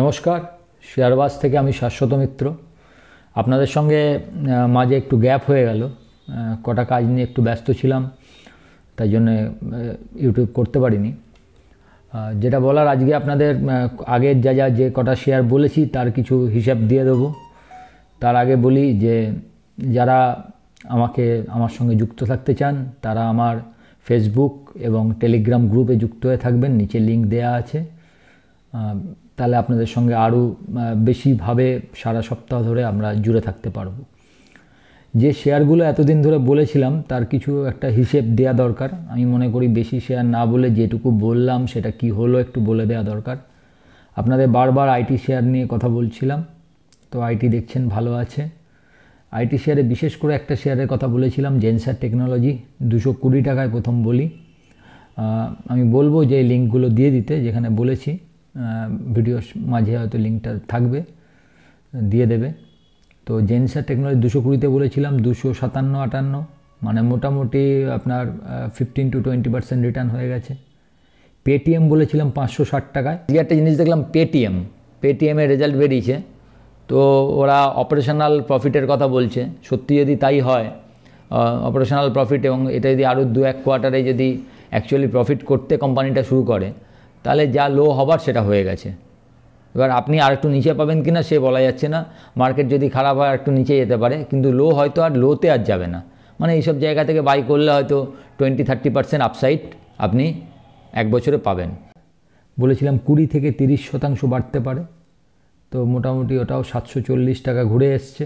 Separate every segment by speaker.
Speaker 1: নমস্কার শেয়ারবাজ থেকে আমি শাশ্বত মিত্র আপনাদের সঙ্গে মাঝে একটু গ্যাপ হয়ে গেল কটা কাজ নিয়ে একটু ব্যস্ত ছিলাম তাই জন্য ইউটিউব করতে পারিনি যেটা বলার আজকে আপনাদের আগের যা যা যে কটা শেয়ার বলেছি তার কিছু হিসাব দিয়ে দেব তার আগে বলি যে যারা আমাকে আমার সঙ্গে যুক্ত থাকতে চান তারা আমার ফেসবুক এবং টেলিগ্রাম গ্রুপে যুক্ত হয়ে থাকবেন নিচে লিঙ্ক দেয়া আছে তাহলে আপনাদের সঙ্গে আরও বেশিভাবে সারা সপ্তাহ ধরে আমরা জুড়ে থাকতে পারব যে শেয়ারগুলো এতদিন ধরে বলেছিলাম তার কিছু একটা হিসেব দেয়া দরকার আমি মনে করি বেশি শেয়ার না বলে যেটুকু বললাম সেটা কি হলো একটু বলে দেয়া দরকার আপনাদের বারবার আইটি শেয়ার নিয়ে কথা বলছিলাম তো আইটি দেখছেন ভালো আছে আইটি শেয়ারে বিশেষ করে একটা শেয়ারের কথা বলেছিলাম জেনসার টেকনোলজি দুশো কুড়ি টাকায় প্রথম বলি আমি বলবো যে লিঙ্কগুলো দিয়ে দিতে যেখানে বলেছি ভিডিও মাঝে হয়তো লিঙ্কটা থাকবে দিয়ে দেবে তো জেনসার টেকনোলজি দুশো কুড়িতে বলেছিলাম দুশো সাতান্ন আটান্ন মানে মোটামুটি আপনার fifteen to twenty percent return হয়ে গেছে পেটিএম বলেছিলাম পাঁচশো ষাট টাকায় যে একটা জিনিস দেখলাম পেটিএম পেটিএমের রেজাল্ট বেরিয়েছে তো ওরা অপারেশনাল প্রফিটের কথা বলছে সত্যি যদি তাই হয় অপারেশনাল প্রফিট এবং এটা যদি আরও দু এক কোয়ার্টারে যদি অ্যাকচুয়ালি প্রফিট করতে কোম্পানিটা শুরু করে তাহলে যা লো হবার সেটা হয়ে গেছে এবার আপনি আর একটু নিচে পাবেন কি না সে বলা যাচ্ছে না মার্কেট যদি খারাপ হয় আর একটু নিচে যেতে পারে কিন্তু লো হয়তো আর লোতে আর যাবে না মানে এইসব জায়গা থেকে বাই করলে হয়তো টোয়েন্টি থার্টি পার্সেন্ট আপসাইড আপনি এক বছরে পাবেন বলেছিলাম কুড়ি থেকে তিরিশ শতাংশ বাড়তে পারে তো মোটামুটি ওটাও সাতশো চল্লিশ টাকা ঘুরে এসছে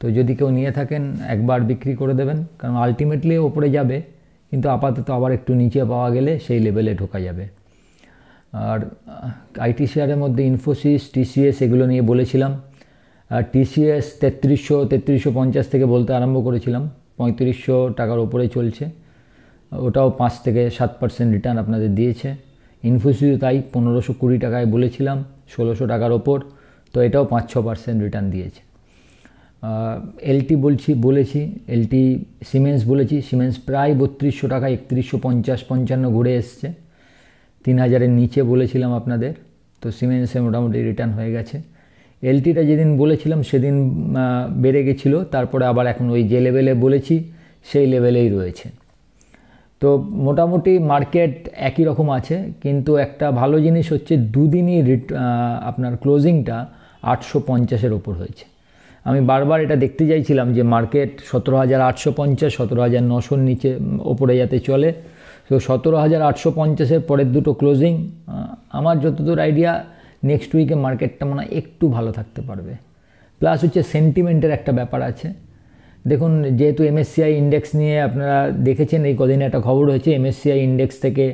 Speaker 1: তো যদি কেউ নিয়ে থাকেন একবার বিক্রি করে দেবেন কারণ আলটিমেটলি ওপরে যাবে কিন্তু আপাতত আবার একটু নিচে পাওয়া গেলে সেই লেভেলে ঢোকা যাবে আর আইটি শেয়ারের মধ্যে ইনফোসিস টিসিএস এগুলো নিয়ে বলেছিলাম আর টিসিএস তেত্রিশশো তেত্রিশশো পঞ্চাশ থেকে বলতে আরম্ভ করেছিলাম পঁয়ত্রিশশো টাকার ওপরে চলছে ওটাও পাঁচ থেকে সাত পার্সেন্ট রিটার্ন আপনাদের দিয়েছে ইনফোসিসও তাই পনেরোশো কুড়ি টাকায় বলেছিলাম ষোলোশো টাকার ওপর তো এটাও পাঁচ ছ পার্সেন্ট রিটার্ন দিয়েছে এলটি বলছি বলেছি এলটি সিমেন্স বলেছি সিমেন্স প্রায় বত্রিশশো টাকা একত্রিশশো পঞ্চাশ পঞ্চান্ন ঘুরে এসছে তিন হাজারের নিচে বলেছিলাম আপনাদের তো সিমেন্সে মোটামুটি রিটার্ন হয়ে গেছে এলটিটা যেদিন বলেছিলাম সেদিন বেড়ে গেছিলো তারপরে আবার এখন ওই যে লেভেলে বলেছি সেই লেভেলেই রয়েছে তো মোটামুটি মার্কেট একই রকম আছে কিন্তু একটা ভালো জিনিস হচ্ছে দুদিনই রিট আপনার ক্লোজিংটা আটশো পঞ্চাশের ওপর হয়েছে আমি বারবার এটা দেখতে চাইছিলাম যে মার্কেট সতেরো হাজার আটশো পঞ্চাশ সতেরো হাজার নশোর নিচে ওপরে যাতে চলে তো সতেরো হাজার আটশো পঞ্চাশের পরের দুটো ক্লোজিং আমার যতদূর আইডিয়া নেক্সট উইকে মার্কেটটা মনে হয় একটু ভালো থাকতে পারবে প্লাস হচ্ছে সেন্টিমেন্টের একটা ব্যাপার আছে দেখুন যেহেতু এমএসসিআই ইন্ডেক্স নিয়ে আপনারা দেখেছেন এই কদিন একটা খবর হয়েছে এমএসসিআই ইন্ডেক্স থেকে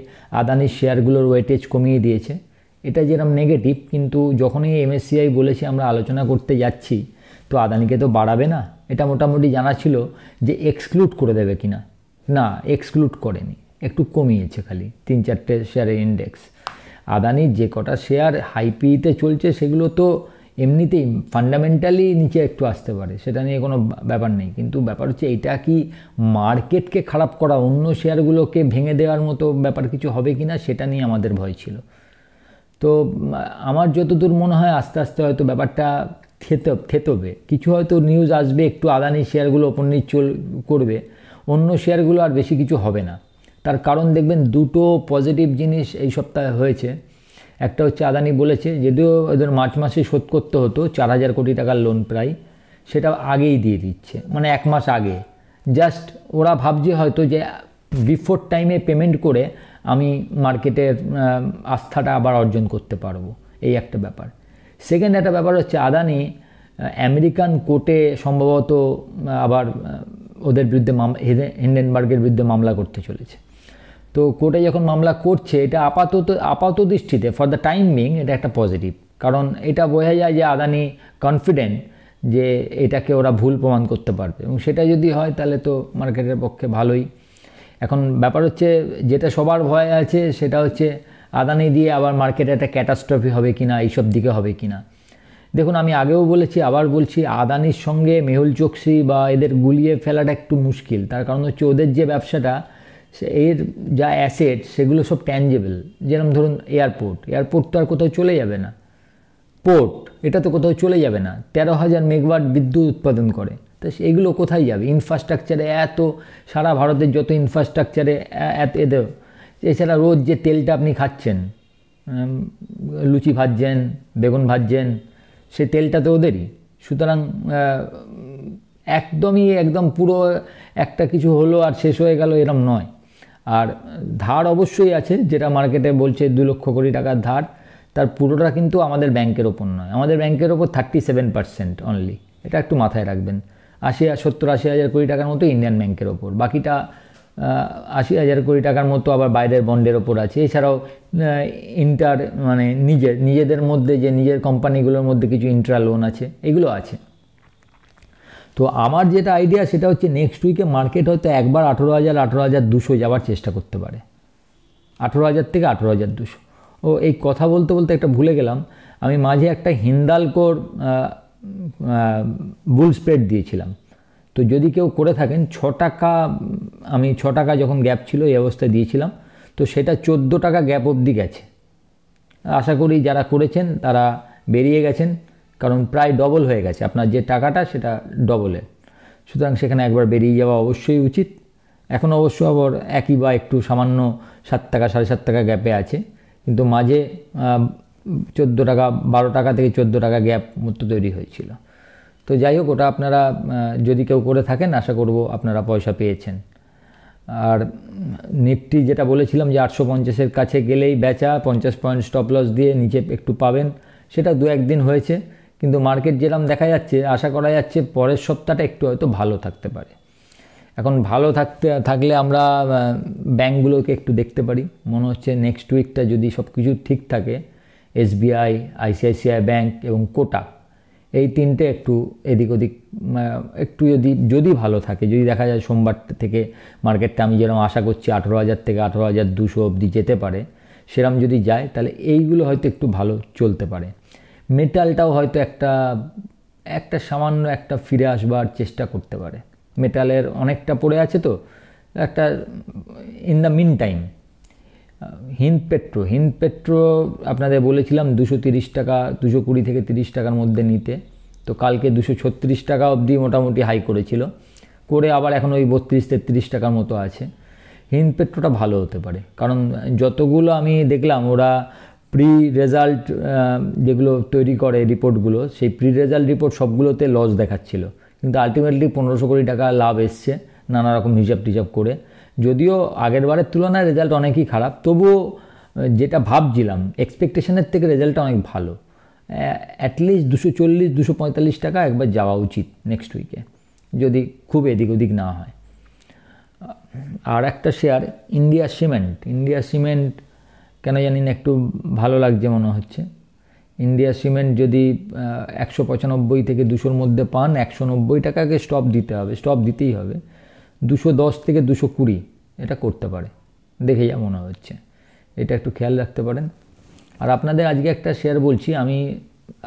Speaker 1: আদানির শেয়ারগুলোর ওয়েটেজ কমিয়ে দিয়েছে এটা যেরকম নেগেটিভ কিন্তু যখনই এমএসসিআই বলেছে আমরা আলোচনা করতে যাচ্ছি তো আদানিকে তো বাড়াবে না এটা মোটামুটি জানা ছিল যে এক্সক্লুড করে দেবে কিনা না এক্সক্লুড করেনি একটু কমিয়েছে খালি তিন চারটে শেয়ারের ইন্ডেক্স আদানির যে কটা শেয়ার হাইপিতে চলছে সেগুলো তো এমনিতেই ফান্ডামেন্টালি নিচে একটু আসতে পারে সেটা নিয়ে কোনো ব্যাপার নেই কিন্তু ব্যাপার হচ্ছে এটা কি মার্কেটকে খারাপ করা অন্য শেয়ারগুলোকে ভেঙে দেওয়ার মতো ব্যাপার কিছু হবে কি না সেটা নিয়ে আমাদের ভয় ছিল তো আমার যতদূর মনে হয় আস্তে আস্তে হয়তো ব্যাপারটা থেতে থেতবে কিছু হয়তো নিউজ আসবে একটু আদানি শেয়ারগুলো ওপর নিচ চল করবে অন্য শেয়ারগুলো আর বেশি কিছু হবে না তার কারণ দেখবেন দুটো পজিটিভ জিনিস এই সপ্তাহে হয়েছে একটা হচ্ছে আদানি বলেছে যদিও এদের মার্চ মাসে শোধ করতে হতো চার হাজার কোটি টাকার লোন প্রায় সেটা আগেই দিয়ে দিচ্ছে মানে এক মাস আগে জাস্ট ওরা ভাবছে হয়তো যে বিফোর টাইমে পেমেন্ট করে আমি মার্কেটের আস্থাটা আবার অর্জন করতে পারবো এই একটা ব্যাপার সেকেন্ড একটা ব্যাপার হচ্ছে আদানি আমেরিকান কোর্টে সম্ভবত আবার ওদের বিরুদ্ধে মাম হিন্ডেনবার্গের বিরুদ্ধে মামলা করতে চলেছে তো কোর্টে যখন মামলা করছে এটা আপাতত আপাত দৃষ্টিতে ফর দ্য টাইম বিং এটা একটা পজিটিভ কারণ এটা বোঝা যায় যে আদানি কনফিডেন্ট যে এটাকে ওরা ভুল প্রমাণ করতে পারবে এবং সেটা যদি হয় তাহলে তো মার্কেটের পক্ষে ভালোই এখন ব্যাপার হচ্ছে যেটা সবার ভয় আছে সেটা হচ্ছে আদানি দিয়ে আবার মার্কেটে একটা ক্যাটাস্ট্রফি হবে কি না এইসব দিকে হবে কি না দেখুন আমি আগেও বলেছি আবার বলছি আদানির সঙ্গে মেহুল চোকসি বা এদের গুলিয়ে ফেলাটা একটু মুশকিল তার কারণ হচ্ছে ওদের যে ব্যবসাটা সে এর যা অ্যাসেট সেগুলো সব ট্যাঞ্জেবল যেরকম ধরুন এয়ারপোর্ট এয়ারপোর্ট তো আর কোথাও চলে যাবে না পোর্ট এটা তো কোথাও চলে যাবে না তেরো হাজার মেগাওয়াট বিদ্যুৎ উৎপাদন করে তো এগুলো কোথায় যাবে ইনফ্রাস্ট্রাকচারে এত সারা ভারতের যত ইনফ্রাস্ট্রাকচারে এত এদের এছাড়া রোজ যে তেলটা আপনি খাচ্ছেন লুচি ভাজছেন বেগুন ভাজছেন সে তেলটা তো ওদেরই সুতরাং একদমই একদম পুরো একটা কিছু হলো আর শেষ হয়ে গেল এরম নয় আর ধার অবশ্যই আছে যেটা মার্কেটে বলছে দু লক্ষ কোটি টাকার ধার তার পুরোটা কিন্তু আমাদের ব্যাংকের ওপর নয় আমাদের ব্যাংকের ওপর থার্টি সেভেন পার্সেন্ট অনলি এটা একটু মাথায় রাখবেন আশি সত্তর আশি হাজার কোটি টাকার মতো ইন্ডিয়ান ব্যাংকের ওপর বাকিটা আশি হাজার কোটি টাকার মতো আবার বাইরের বন্ডের ওপর আছে এছাড়াও ইন্টার মানে নিজের নিজেদের মধ্যে যে নিজের কোম্পানিগুলোর মধ্যে কিছু ইন্ট্রা লোন আছে এগুলো আছে তো আমার যেটা আইডিয়া সেটা হচ্ছে নেক্সট উইকে মার্কেট হয়তো একবার আঠেরো হাজার আঠেরো হাজার দুশো যাওয়ার চেষ্টা করতে পারে আঠেরো হাজার থেকে আঠেরো হাজার দুশো ও এই কথা বলতে বলতে একটা ভুলে গেলাম আমি মাঝে একটা হিন্দালকোর বুল স্প্রেড দিয়েছিলাম তো যদি কেউ করে থাকেন ছ টাকা আমি ছ টাকা যখন গ্যাপ ছিল এই অবস্থায় দিয়েছিলাম তো সেটা চোদ্দো টাকা গ্যাপ অবধি গেছে আশা করি যারা করেছেন তারা বেরিয়ে গেছেন কারণ প্রায় ডবল হয়ে গেছে আপনার যে টাকাটা সেটা ডবলে সুতরাং সেখানে একবার বেরিয়ে যাওয়া অবশ্যই উচিত এখন অবশ্য আবার একই বা একটু সামান্য সাত টাকা সাড়ে সাত টাকা গ্যাপে আছে কিন্তু মাঝে চোদ্দো টাকা বারো টাকা থেকে চোদ্দো টাকা গ্যাপ মতো তৈরি হয়েছিল তো যাই হোক ওটা আপনারা যদি কেউ করে থাকেন আশা করব আপনারা পয়সা পেয়েছেন আর নিফটি যেটা বলেছিলাম যে আটশো পঞ্চাশের কাছে গেলেই বেচা পঞ্চাশ পয়েন্ট স্টপ লস দিয়ে নিচে একটু পাবেন সেটা দু একদিন হয়েছে কিন্তু মার্কেট যেরকম দেখা যাচ্ছে আশা করা যাচ্ছে পরের সপ্তাহটা একটু হয়তো ভালো থাকতে পারে এখন ভালো থাকতে থাকলে আমরা ব্যাঙ্কগুলোকে একটু দেখতে পারি মনে হচ্ছে নেক্সট উইকটা যদি সব কিছু ঠিক থাকে এসবিআই আইসিআইসিআই ব্যাঙ্ক এবং কোটা এই তিনটে একটু এদিক ওদিক একটু যদি যদি ভালো থাকে যদি দেখা যায় সোমবার থেকে মার্কেটটা আমি যেরকম আশা করছি আঠেরো হাজার থেকে আঠেরো হাজার দুশো অবধি যেতে পারে সেরম যদি যায় তাহলে এইগুলো হয়তো একটু ভালো চলতে পারে মেটালটাও হয়তো একটা একটা সামান্য একটা ফিরে আসবার চেষ্টা করতে পারে মেটালের অনেকটা পড়ে আছে তো একটা in the meantime Hind Petro Hind Petro আপনাদের বলেছিলাম দুশো তিরিশ টাকা দুশো কুড়ি থেকে তিরিশ টাকার মধ্যে নিতে তো কালকে দুশো ছত্রিশ টাকা অবধি মোটামুটি হাই করেছিল করে আবার এখন ওই বত্রিশ তেত্রিশ টাকার মতো আছে হিন্দ পেট্রোটা ভালো হতে পারে কারণ যতগুলো আমি দেখলাম ওরা প্রি রেজাল্ট যেগুলো তৈরি করে রিপোর্টগুলো সেই প্রি রেজাল্ট রিপোর্ট সবগুলোতে লস দেখাচ্ছিল কিন্তু আলটিমেটলি পনেরোশো কোটি টাকা লাভ এসছে নানা রকম হিসাব টিসাব করে যদিও আগের বারের তুলনায় রেজাল্ট অনেকই খারাপ তবুও যেটা ভাবছিলাম এক্সপেকটেশনের থেকে রেজাল্টটা অনেক ভালো অ্যাটলিস্ট দুশো চল্লিশ দুশো পঁয়তাল্লিশ টাকা একবার যাওয়া উচিত নেক্সট উইকে যদি খুব এদিক ওদিক না হয় আর একটা share India Cement India Cement কেন জানি না একটু ভালো লাগছে মনে হচ্ছে ইন্ডিয়া সিমেন্ট যদি একশো পঁচানব্বই থেকে দুশোর মধ্যে পান একশো নব্বই টাকাকে স্টপ দিতে হবে স্টপ দিতেই হবে দুশো দশ থেকে দুশো কুড়ি এটা করতে পারে দেখে যা মনে হচ্ছে এটা একটু খেয়াল রাখতে পারেন আর আপনাদের আজকে একটা শেয়ার বলছি আমি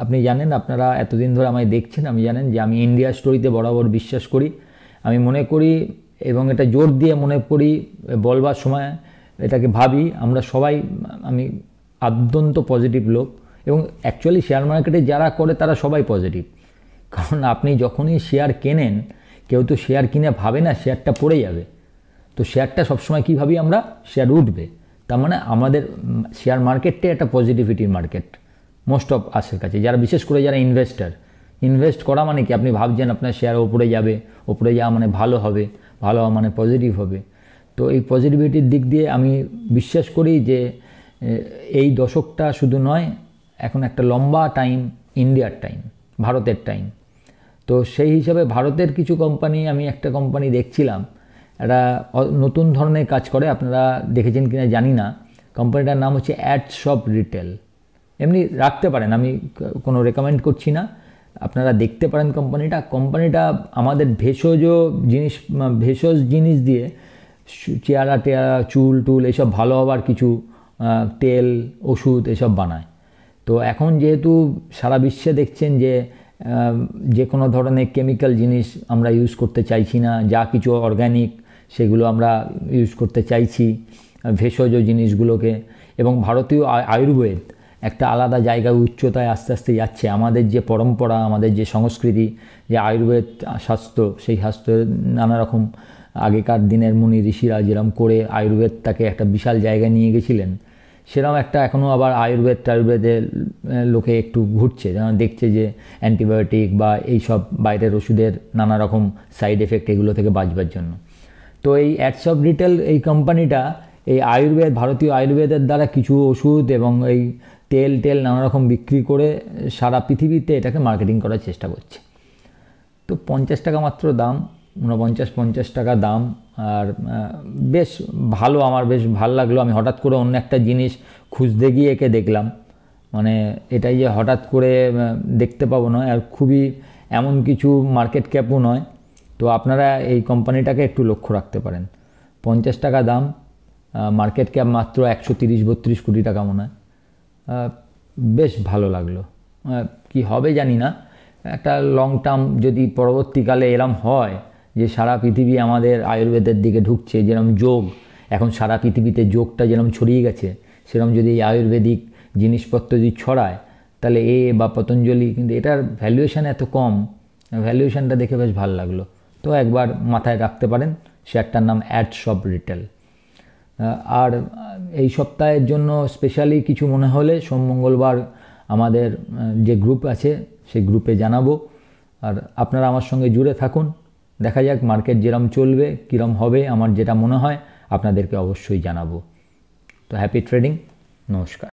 Speaker 1: আপনি জানেন আপনারা এতদিন ধরে আমায় দেখছেন আমি জানেন যে আমি ইন্ডিয়া স্টোরিতে বরাবর বিশ্বাস করি আমি মনে করি এবং এটা জোর দিয়ে মনে করি বলবার সময় এটাকে ভাবি আমরা সবাই আমি আদ্যন্ত পজিটিভ লোক এবং অ্যাকচুয়ালি শেয়ার মার্কেটে যারা করে তারা সবাই পজিটিভ কারণ আপনি যখনই শেয়ার কেনেন কেউ তো শেয়ার কিনে ভাবে না শেয়ারটা পড়ে যাবে তো শেয়ারটা সবসময় কীভাবেই আমরা শেয়ার উঠবে তার মানে আমাদের শেয়ার মার্কেটটাই একটা পজিটিভিটির মার্কেট মোস্ট অফ আসের কাছে যারা বিশেষ করে যারা ইনভেস্টার ইনভেস্ট করা মানে কি আপনি ভাবছেন আপনার শেয়ার ওপরে যাবে ওপরে যাওয়া মানে ভালো হবে ভালো হওয়া মানে পজিটিভ হবে তো এই পজিটিভিটির দিক দিয়ে আমি বিশ্বাস করি যে এই দশকটা শুধু নয় এখন একটা লম্বা টাইম ইন্ডিয়ার টাইম ভারতের টাইম তো সেই হিসাবে ভারতের কিছু কোম্পানি আমি একটা কোম্পানি দেখছিলাম একটা নতুন ধরনের কাজ করে আপনারা দেখেছেন কিনা জানি না কোম্পানিটার নাম হচ্ছে অ্যাড শপ রিটেল এমনি রাখতে পারেন আমি কোনো রেকমেন্ড করছি না আপনারা দেখতে পারেন কোম্পানিটা কোম্পানিটা আমাদের ভেষজ জিনিস ভেষজ জিনিস দিয়ে চেয়ারা টেয়ারা চুল টুল এসব ভালো হবার কিছু তেল ওষুধ এসব বানায় তো এখন যেহেতু সারা বিশ্বে দেখছেন যে যে কোনো ধরনের কেমিক্যাল জিনিস আমরা ইউজ করতে চাইছি না যা কিছু অর্গ্যানিক সেগুলো আমরা ইউজ করতে চাইছি ভেষজ জিনিসগুলোকে এবং ভারতীয় আয়ুর্বেদ একটা আলাদা জায়গায় উচ্চতায় আস্তে আস্তে যাচ্ছে আমাদের যে পরম্পরা আমাদের যে সংস্কৃতি যে আয়ুর্বেদ স্বাস্থ্য সেই স্বাস্থ্যের নানা রকম আগেকার দিনের মুনি ঋষিরা যেরম করে আয়ুর্বেদটাকে একটা বিশাল জায়গায় নিয়ে গেছিলেন সেরকম একটা এখনও আবার আয়ুর্বেদ টায়ুর্বেদে লোকে একটু ঘুরছে যেন দেখছে যে অ্যান্টিবায়োটিক বা এই সব বাইরের ওষুধের নানা রকম সাইড এফেক্ট এগুলো থেকে বাঁচবার জন্য তো এই অ্যাডস অফ রিটেল এই কোম্পানিটা এই আয়ুর্বেদ ভারতীয় আয়ুর্বেদের দ্বারা কিছু ওষুধ এবং এই তেল টেল নানা রকম বিক্রি করে সারা পৃথিবীতে এটাকে মার্কেটিং করার চেষ্টা করছে তো পঞ্চাশ টাকা মাত্র দাম উনপঞ্চাশ পঞ্চাশ টাকা দাম আর বেশ ভালো আমার বেশ ভাল লাগলো আমি হঠাৎ করে অন্য একটা জিনিস খুঁজতে গিয়ে একে দেখলাম মানে এটাই যে হঠাৎ করে দেখতে পাবো নয় আর খুবই এমন কিছু মার্কেট ক্যাপও নয় তো আপনারা এই কোম্পানিটাকে একটু লক্ষ্য রাখতে পারেন পঞ্চাশ টাকা দাম মার্কেট ক্যাপ মাত্র একশো তিরিশ বত্রিশ কোটি টাকা মনে হয় বেশ ভালো লাগলো কি হবে জানি না একটা লং টার্ম যদি পরবর্তীকালে এরম হয় যে সারা পৃথিবী আমাদের আয়ুর্বেদের দিকে ঢুকছে যেরকম যোগ এখন সারা পৃথিবীতে যোগটা যেরকম ছড়িয়ে গেছে সেরকম যদি এই আয়ুর্বেদিক জিনিসপত্র যদি ছড়ায় তাহলে এ বা পতঞ্জলি কিন্তু এটার ভ্যালুয়েশান এত কম ভ্যালুয়েশানটা দেখে বেশ ভালো লাগলো তো একবার মাথায় রাখতে পারেন শেয়ারটার নাম অ্যাড শপ রিটেল আর এই সপ্তাহের জন্য স্পেশালি কিছু মনে হলে সোম মঙ্গলবার আমাদের যে গ্রুপ আছে সেই গ্রুপে জানাবো আর আপনারা আমার সঙ্গে জুড়ে থাকুন দেখা যাক মার্কেট যেরম চলবে কীরম হবে আমার যেটা মনে হয় আপনাদেরকে অবশ্যই জানাবো তো হ্যাপি ট্রেডিং নমস্কার